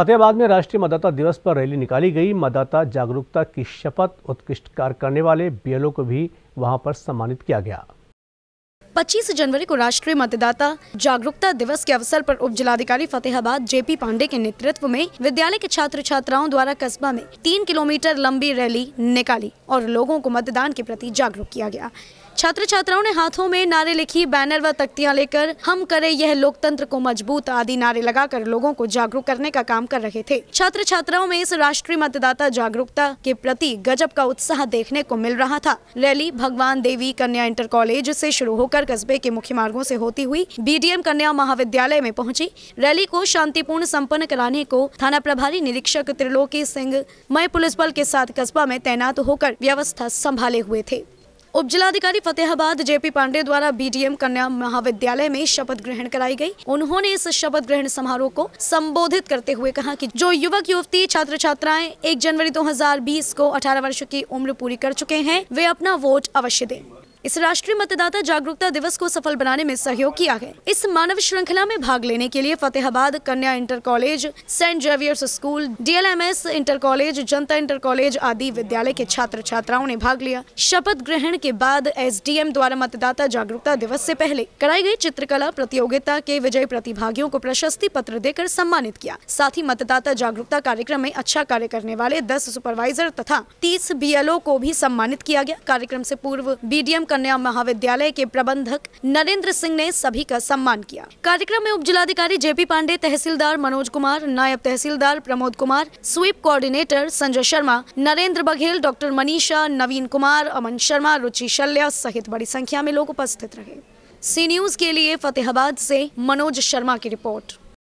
फतेहाबाद में राष्ट्रीय मतदाता दिवस पर रैली निकाली गई मतदाता जागरूकता की शपथ उत्कृष्ट कार्य करने वाले बीएलओ को भी वहां पर सम्मानित किया गया 25 जनवरी को राष्ट्रीय मतदाता जागरूकता दिवस के अवसर पर उप जिलाधिकारी फतेहाबाद जेपी पांडे के नेतृत्व में विद्यालय के छात्र छात्राओं द्वारा कस्बा में तीन किलोमीटर लंबी रैली निकाली और लोगों को मतदान के प्रति जागरूक किया गया छात्र छात्राओं ने हाथों में नारे लिखी बैनर व तख्तियां लेकर हम करें यह लोकतंत्र को मजबूत आदि नारे लगाकर लोगों को जागरूक करने का काम कर रहे थे छात्र छात्राओं में इस राष्ट्रीय मतदाता जागरूकता के प्रति गजब का उत्साह देखने को मिल रहा था रैली भगवान देवी कन्या इंटर कॉलेज से शुरू होकर कस्बे के मुख्य मार्गो ऐसी होती हुई बी कन्या महाविद्यालय में पहुँची रैली को शांतिपूर्ण सम्पन्न कराने को थाना प्रभारी निरीक्षक त्रिलोकी सिंह मई पुलिस बल के साथ कस्बा में तैनात होकर व्यवस्था संभाले हुए थे उप जिलाधिकारी फतेहाबाद जेपी पांडे द्वारा बीडीएम कन्या महाविद्यालय में शपथ ग्रहण कराई गई उन्होंने इस शपथ ग्रहण समारोह को संबोधित करते हुए कहा कि जो युवक युवती छात्र छात्राएं 1 जनवरी 2020 को 18 वर्ष की उम्र पूरी कर चुके हैं वे अपना वोट अवश्य दें इस राष्ट्रीय मतदाता जागरूकता दिवस को सफल बनाने में सहयोग किया है इस मानव श्रृंखला में भाग लेने के लिए फतेहाबाद कन्या inter college Saint Xavier's school DLMS inter college जनता इंटर कॉलेज आदि विद्यालय के छात्र छात्राओं ने भाग लिया शपथ ग्रहण के बाद एसडीएम द्वारा मतदाता जागरूकता दिवस ऐसी पहले कराई गयी चित्रकला प्रतियोगिता के विजय प्रतिभागियों को प्रशस्ति पत्र देकर सम्मानित किया साथ ही मतदाता जागरूकता कार्यक्रम में अच्छा कार्य करने वाले दस सुपरवाइजर तथा तीस बी को भी सम्मानित किया गया कार्यक्रम ऐसी पूर्व बी कन्या महाविद्यालय के प्रबंधक नरेंद्र सिंह ने सभी का सम्मान किया कार्यक्रम में उप जिलाधिकारी जेपी पांडे तहसीलदार मनोज कुमार नायब तहसीलदार Pramod Kumar SVEEP coordinator Sanjay Sharma Narendra Baghel doctor Manisha Naveen Kumar Aman Sharma Ruchi Shalya सहित बड़ी संख्या में लोग उपस्थित रहे सी न्यूज के लिए फतेहाबाद ऐसी मनोज शर्मा की रिपोर्ट